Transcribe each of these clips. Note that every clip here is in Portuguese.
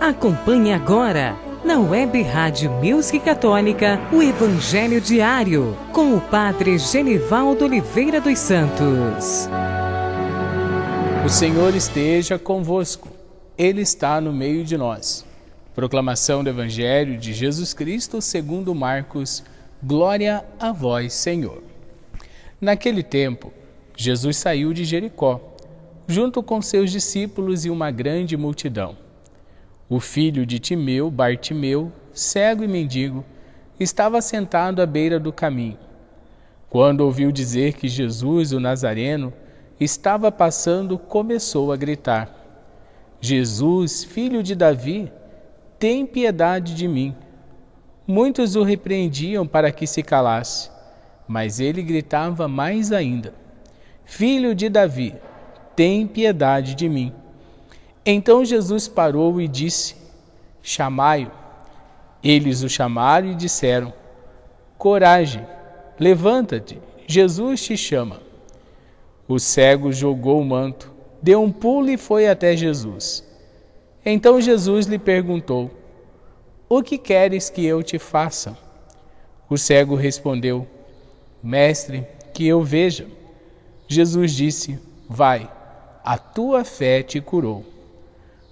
Acompanhe agora, na Web Rádio Music Católica, o Evangelho Diário, com o Padre Genivaldo Oliveira dos Santos. O Senhor esteja convosco, Ele está no meio de nós. Proclamação do Evangelho de Jesus Cristo segundo Marcos. Glória a vós, Senhor. Naquele tempo, Jesus saiu de Jericó, junto com seus discípulos e uma grande multidão o filho de Timeu, Bartimeu, cego e mendigo, estava sentado à beira do caminho. Quando ouviu dizer que Jesus, o Nazareno, estava passando, começou a gritar: Jesus, filho de Davi, tem piedade de mim. Muitos o repreendiam para que se calasse, mas ele gritava mais ainda: Filho de Davi, tem piedade de mim. Então Jesus parou e disse: Chamai-o. Eles o chamaram e disseram: Coragem, levanta-te, Jesus te chama. O cego jogou o manto, deu um pulo e foi até Jesus. Então Jesus lhe perguntou: O que queres que eu te faça? O cego respondeu: Mestre, que eu veja. Jesus disse: Vai, a tua fé te curou.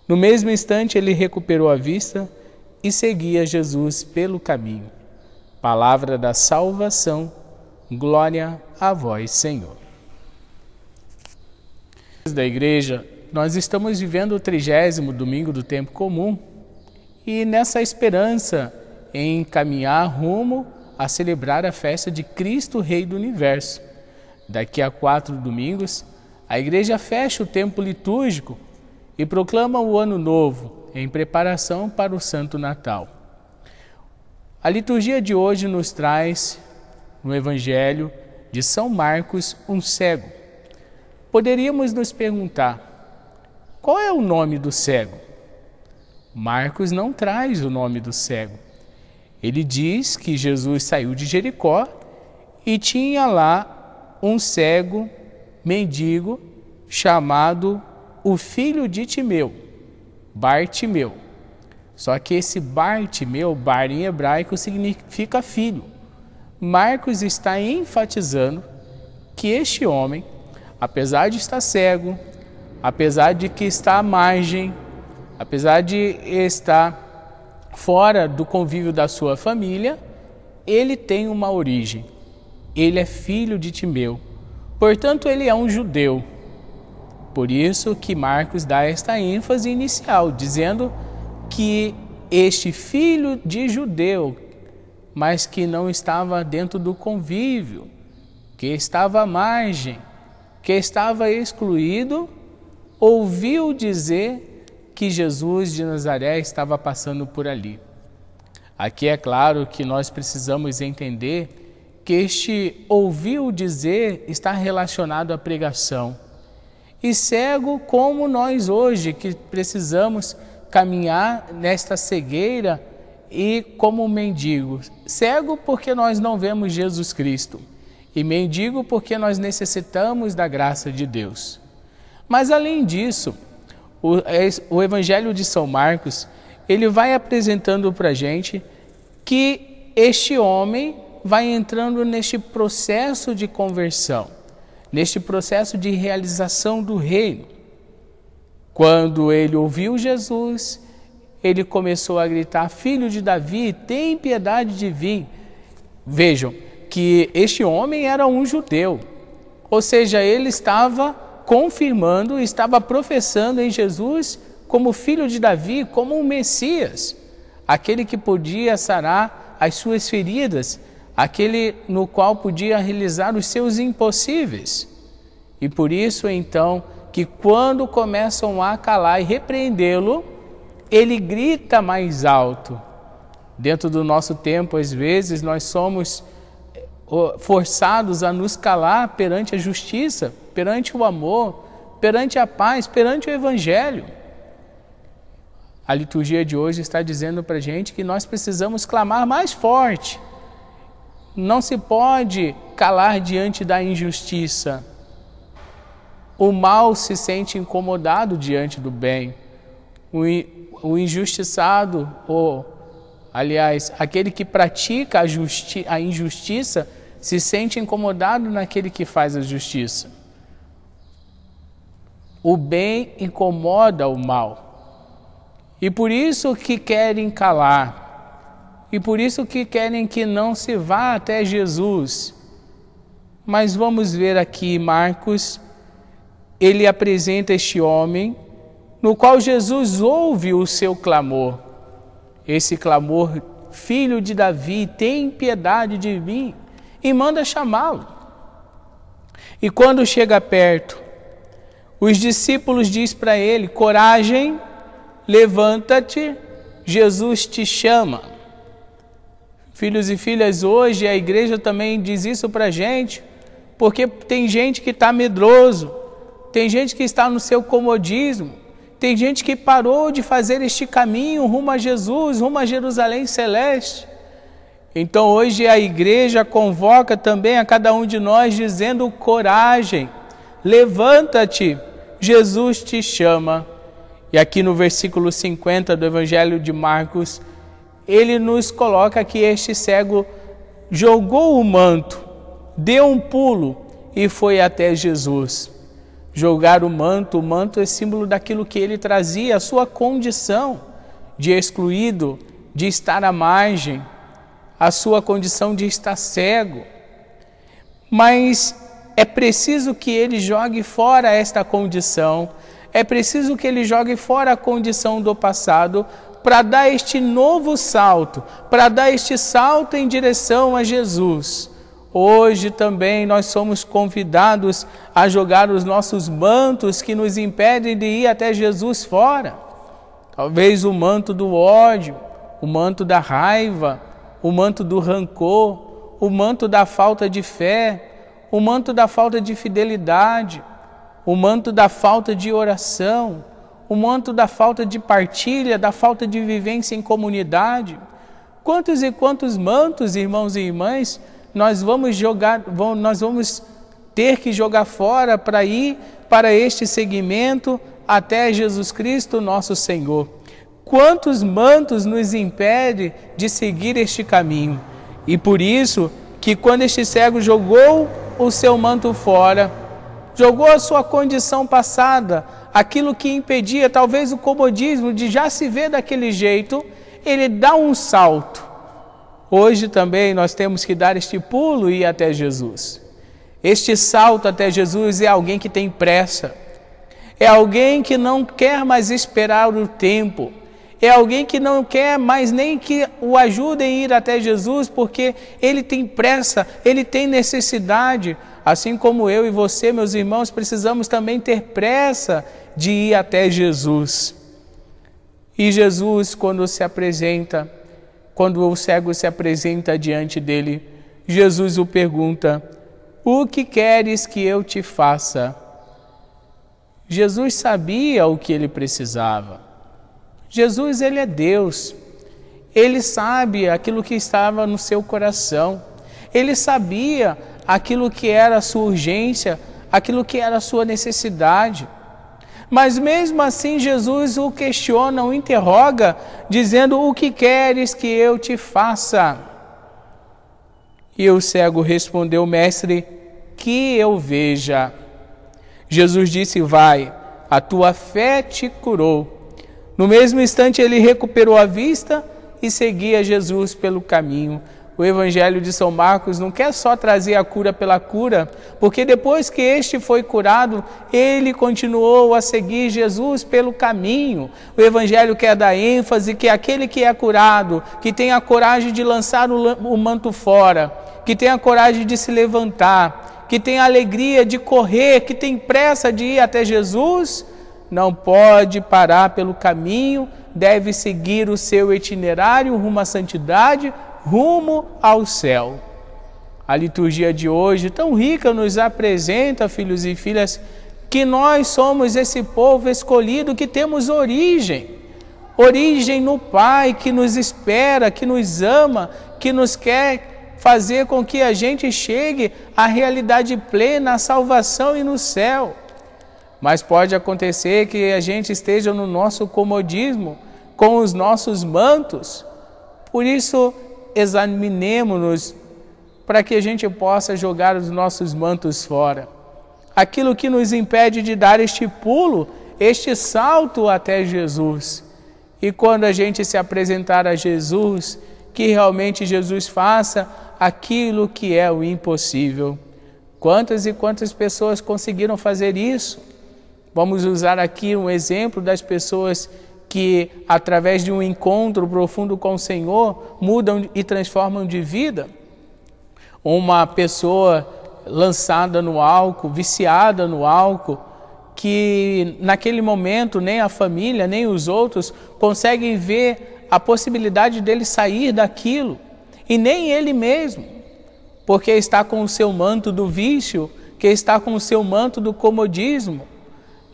No mesmo instante, ele recuperou a vista e seguia Jesus pelo caminho. Palavra da salvação, glória a vós, Senhor. Da igreja, nós estamos vivendo o trigésimo domingo do tempo comum e nessa esperança em caminhar rumo a celebrar a festa de Cristo Rei do Universo. Daqui a quatro domingos, a igreja fecha o tempo litúrgico e proclamam o Ano Novo em preparação para o Santo Natal. A liturgia de hoje nos traz, no Evangelho de São Marcos, um cego. Poderíamos nos perguntar: qual é o nome do cego? Marcos não traz o nome do cego. Ele diz que Jesus saiu de Jericó e tinha lá um cego mendigo chamado o filho de Timeu, Bartimeu. Só que esse Bartimeu, Bar em hebraico, significa filho. Marcos está enfatizando que este homem, apesar de estar cego, apesar de que está à margem, apesar de estar fora do convívio da sua família, ele tem uma origem. Ele é filho de Timeu. Portanto, ele é um judeu. Por isso que Marcos dá esta ênfase inicial, dizendo que este filho de judeu, mas que não estava dentro do convívio, que estava à margem, que estava excluído, ouviu dizer que Jesus de Nazaré estava passando por ali. Aqui é claro que nós precisamos entender que este ouviu dizer está relacionado à pregação e cego como nós hoje, que precisamos caminhar nesta cegueira e como mendigos. Cego porque nós não vemos Jesus Cristo e mendigo porque nós necessitamos da graça de Deus. Mas além disso, o, é o Evangelho de São Marcos, ele vai apresentando para a gente que este homem vai entrando neste processo de conversão neste processo de realização do reino. Quando ele ouviu Jesus, ele começou a gritar: Filho de Davi, tem piedade de mim. Vejam que este homem era um judeu, ou seja, ele estava confirmando, estava professando em Jesus como filho de Davi, como um Messias, aquele que podia sarar as suas feridas, aquele no qual podia realizar os seus impossíveis. E por isso então que quando começam a calar e repreendê-lo, ele grita mais alto. Dentro do nosso tempo, às vezes, nós somos eh, forçados a nos calar perante a justiça, perante o amor, perante a paz, perante o Evangelho. A liturgia de hoje está dizendo para a gente que nós precisamos clamar mais forte. Não se pode calar diante da injustiça. O mal se sente incomodado diante do bem. O injustiçado, ou aliás, aquele que pratica a, justi a injustiça, se sente incomodado naquele que faz a justiça. O bem incomoda o mal. E por isso que querem calar. E por isso que querem que não se vá até Jesus. Mas vamos ver aqui Marcos ele apresenta este homem, no qual Jesus ouve o seu clamor. Esse clamor, filho de Davi, tem piedade de mim, e manda chamá-lo. E quando chega perto, os discípulos diz para ele: Coragem, levanta-te, Jesus te chama. Filhos e filhas, hoje a igreja também diz isso para gente, porque tem gente que está medroso, tem gente que está no seu comodismo, tem gente que parou de fazer este caminho rumo a Jesus, rumo a Jerusalém Celeste. Então hoje a igreja convoca também a cada um de nós, dizendo: coragem, levanta-te, Jesus te chama. E aqui no versículo 50 do Evangelho de Marcos, ele nos coloca que este cego jogou o manto, deu um pulo e foi até Jesus jogar o manto, o manto é símbolo daquilo que ele trazia, a sua condição de excluído, de estar à margem, a sua condição de estar cego. Mas é preciso que ele jogue fora esta condição, é preciso que ele jogue fora a condição do passado para dar este novo salto, para dar este salto em direção a Jesus. Hoje também nós somos convidados a jogar os nossos mantos que nos impedem de ir até Jesus fora. Talvez o manto do ódio, o manto da raiva, o manto do rancor, o manto da falta de fé, o manto da falta de fidelidade, o manto da falta de oração, o manto da falta de partilha, da falta de vivência em comunidade. Quantos e quantos mantos, irmãos e irmãs, nós vamos jogar, vamos, nós vamos ter que jogar fora para ir para este segmento até Jesus Cristo, nosso Senhor. Quantos mantos nos impede de seguir este caminho? E por isso que quando este cego jogou o seu manto fora, jogou a sua condição passada, aquilo que impedia talvez o comodismo de já se ver daquele jeito, ele dá um salto Hoje também nós temos que dar este pulo e ir até Jesus. Este salto até Jesus é alguém que tem pressa, é alguém que não quer mais esperar o tempo, é alguém que não quer mais nem que o ajudem a ir até Jesus, porque ele tem pressa, ele tem necessidade. Assim como eu e você, meus irmãos, precisamos também ter pressa de ir até Jesus. E Jesus, quando se apresenta, quando o cego se apresenta diante dele, Jesus o pergunta: O que queres que eu te faça? Jesus sabia o que ele precisava. Jesus, ele é Deus. Ele sabe aquilo que estava no seu coração. Ele sabia aquilo que era a sua urgência, aquilo que era a sua necessidade. Mas mesmo assim, Jesus o questiona, o interroga, dizendo: O que queres que eu te faça? E o cego respondeu: Mestre, que eu veja. Jesus disse: Vai, a tua fé te curou. No mesmo instante, ele recuperou a vista e seguia Jesus pelo caminho o Evangelho de São Marcos não quer só trazer a cura pela cura, porque depois que este foi curado, ele continuou a seguir Jesus pelo caminho. O Evangelho quer dar ênfase que aquele que é curado, que tem a coragem de lançar o, manto fora, que tem a coragem de se levantar, que tem a alegria de correr, que tem pressa de ir até Jesus, não pode parar pelo caminho, deve seguir o seu itinerário rumo à santidade rumo ao céu. A liturgia de hoje, tão rica, nos apresenta, filhos e filhas, que nós somos esse povo escolhido que temos origem. Origem no Pai que nos espera, que nos ama, que nos quer fazer com que a gente chegue à realidade plena, à salvação e no céu. Mas pode acontecer que a gente esteja no nosso comodismo, com os nossos mantos. Por isso, examinemos-nos para que a gente possa jogar os nossos mantos fora. Aquilo que nos impede de dar este pulo, este salto até Jesus. E quando a gente se apresentar a Jesus, que realmente Jesus faça aquilo que é o impossível. Quantas e quantas pessoas conseguiram fazer isso? Vamos usar aqui um exemplo das pessoas que, através de um encontro profundo com o Senhor, mudam e transformam de vida. Uma pessoa lançada no álcool, viciada no álcool, que naquele momento nem a família, nem os outros conseguem ver a possibilidade dele sair daquilo, e nem ele mesmo, porque está com o seu manto do vício, que está com o seu manto do comodismo,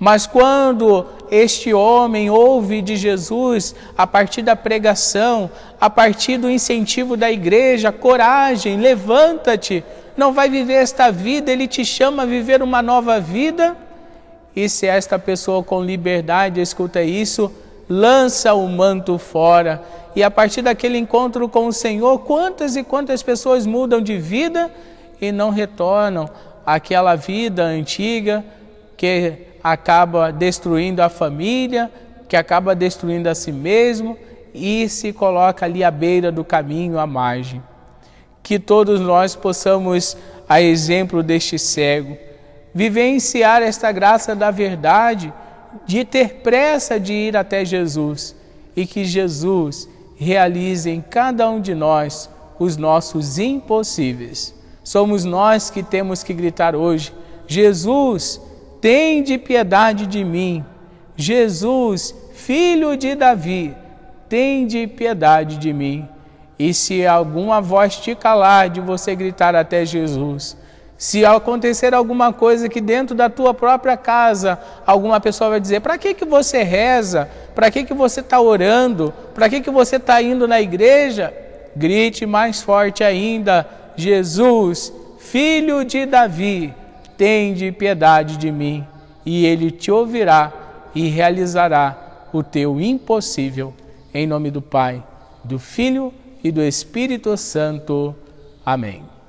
mas quando este homem ouve de Jesus, a partir da pregação, a partir do incentivo da igreja, coragem, levanta-te, não vai viver esta vida, ele te chama a viver uma nova vida. E se esta pessoa com liberdade escuta isso, lança o manto fora. E a partir daquele encontro com o Senhor, quantas e quantas pessoas mudam de vida e não retornam àquela vida antiga que acaba destruindo a família, que acaba destruindo a si mesmo e se coloca ali à beira do caminho, à margem. Que todos nós possamos, a exemplo deste cego, vivenciar esta graça da verdade, de ter pressa de ir até Jesus e que Jesus realize em cada um de nós os nossos impossíveis. Somos nós que temos que gritar hoje: Jesus, Tende piedade de mim. Jesus, filho de Davi, tende piedade de mim. E se alguma voz te calar de você gritar até Jesus, se acontecer alguma coisa que dentro da tua própria casa, alguma pessoa vai dizer: para que, que você reza? Para que, que você está orando? Para que, que você está indo na igreja? Grite mais forte ainda: Jesus, filho de Davi, Tende piedade de mim, e ele te ouvirá e realizará o teu impossível. Em nome do Pai, do Filho e do Espírito Santo. Amém.